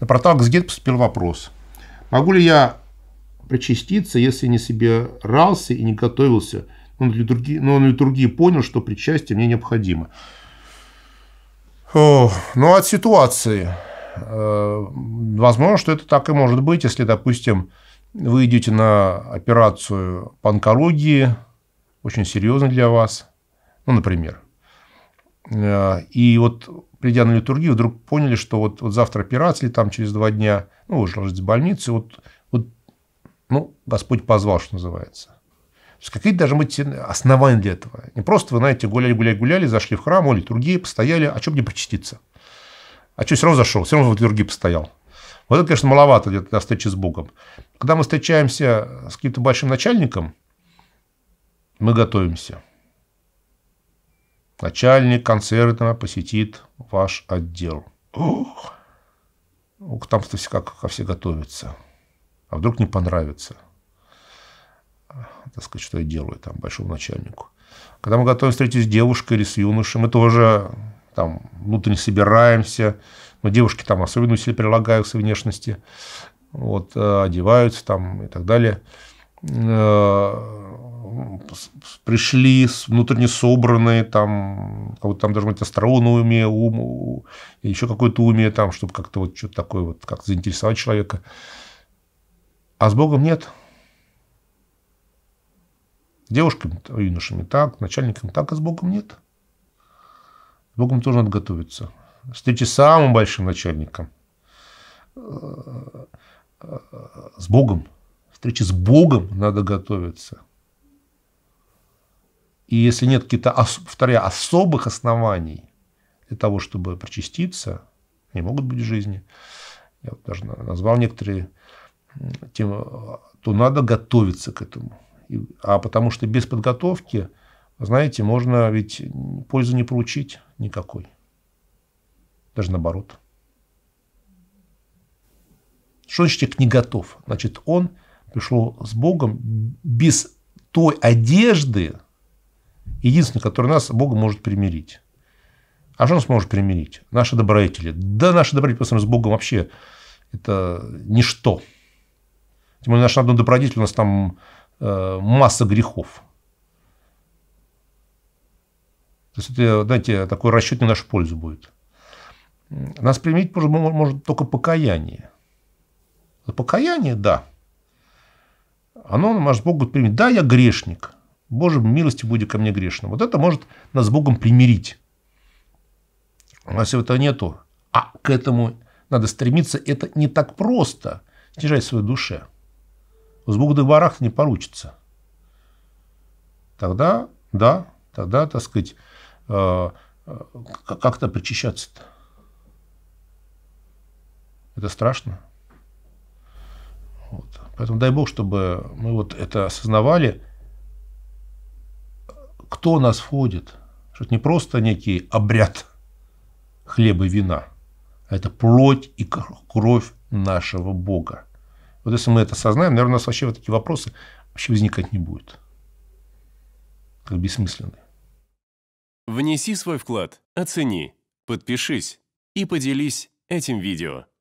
На портал XGET поступил вопрос. Могу ли я причаститься, если не собирался и не готовился, но ну, на литургии, но ну, на литургии понял, что причастие мне необходимо? Ну, от ситуации. Э, возможно, что это так и может быть, если, допустим, вы идете на операцию по онкологии, очень серьезно для вас, ну, например. Э, и вот придя на литургию, вдруг поняли, что вот, вот завтра операция, или там через два дня, ну, уже ложиться в больнице, вот, вот, ну, Господь позвал, что называется. То есть какие должны быть основания для этого. Не просто, вы знаете, гуляли, гуляли, гуляли, зашли в храм, или литургии, постояли, а что мне причаститься? А что, все равно зашел, все равно в литургии постоял. Вот это, конечно, маловато для, для встречи с Богом. Когда мы встречаемся с каким-то большим начальником, мы готовимся. Начальник концерна посетит ваш отдел. Ух, к там-то все, как, ко все готовятся. А вдруг не понравится? Так сказать, что я делаю там большому начальнику. Когда мы готовы встретиться с девушкой или с юношей, мы тоже там внутренне собираемся. Но девушки там особенно усилия прилагают прилагаются внешности. Вот, э, одеваются там и так далее э, пришли внутренне собранные, там, кого-то а там должно быть остроумие, ум, еще какое-то умие, там, чтобы как-то вот что-то такое вот, как заинтересовать человека. А с Богом нет. Девушками, юношами так, начальниками так, а с Богом нет. С Богом тоже надо готовиться. Встречи с самым большим начальником. Э, э, э, с Богом. Встречи с Богом надо готовиться. И если нет каких-то, повторяю, особых оснований для того, чтобы причаститься, не могут быть в жизни. Я вот даже назвал некоторые темы, э, то надо готовиться к этому. А потому что без подготовки, знаете, можно ведь пользу не получить никакой. Даже наоборот. Что значит человек не готов? Значит, он пришел с Богом без той одежды, Единственный, который нас, Бога, может примирить. А что нас может примирить? Наши добродетели. Да, наши добродетели с Богом вообще это ничто. Тем более, наш одно добродетель, у нас там э, масса грехов. То есть, это, знаете, такой расчет не в нашу пользу будет. Нас примирить может, может только покаяние. Покаяние, да. Оно нас Бог будет примирить. Да, я грешник. Боже, милости будет ко мне грешным. Вот это может нас с Богом примирить. А если этого нету. А к этому надо стремиться. Это не так просто снижать свою душе. С Бога в барах не получится. Тогда, да, тогда, так сказать, э, э, как-то причащаться-то. Это страшно. Вот. Поэтому дай Бог, чтобы мы вот это осознавали – кто нас входит. Что это не просто некий обряд хлеба и вина, а это плоть и кровь нашего Бога. Вот если мы это осознаем, наверное, у нас вообще вот такие вопросы вообще возникать не будет. Как бессмысленные. Внеси свой вклад, оцени, подпишись и поделись этим видео.